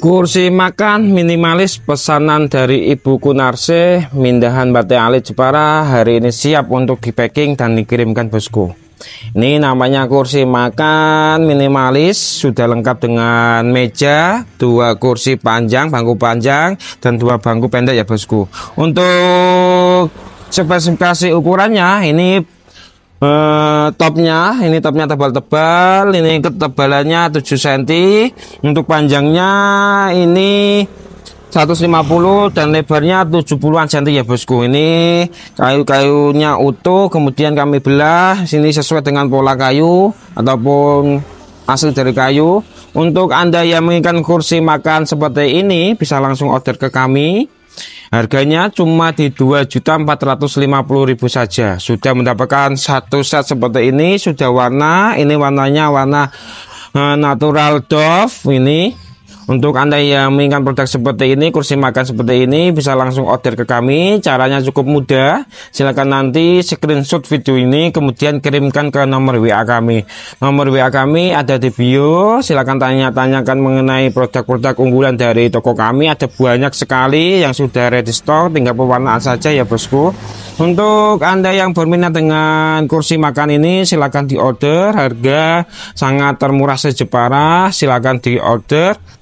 Kursi makan minimalis pesanan dari Ibu Kunarse, Mindahan Batik Ali Jepara hari ini siap untuk dipacking dan dikirimkan bosku. Ini namanya kursi makan minimalis sudah lengkap dengan meja, dua kursi panjang, bangku panjang dan dua bangku pendek ya bosku. Untuk spesifikasi ukurannya ini uh, topnya ini topnya tebal-tebal ini ketebalannya 7 cm untuk panjangnya ini 150 dan lebarnya 70-an cm ya bosku ini kayu-kayunya utuh kemudian kami belah sini sesuai dengan pola kayu ataupun asli dari kayu untuk anda yang menginginkan kursi makan seperti ini bisa langsung order ke kami Harganya cuma di 2.450.000 saja. Sudah mendapatkan satu set seperti ini, sudah warna, ini warnanya warna eh, natural dove ini. Untuk Anda yang menginginkan produk seperti ini, kursi makan seperti ini, bisa langsung order ke kami. Caranya cukup mudah. Silakan nanti screenshot video ini, kemudian kirimkan ke nomor WA kami. Nomor WA kami ada di bio. Silakan tanya-tanyakan mengenai produk-produk unggulan dari toko kami. Ada banyak sekali yang sudah ready stock, tinggal pewarnaan saja ya bosku. Untuk Anda yang berminat dengan kursi makan ini, silakan order. Harga sangat termurah sejepara. Silakan order.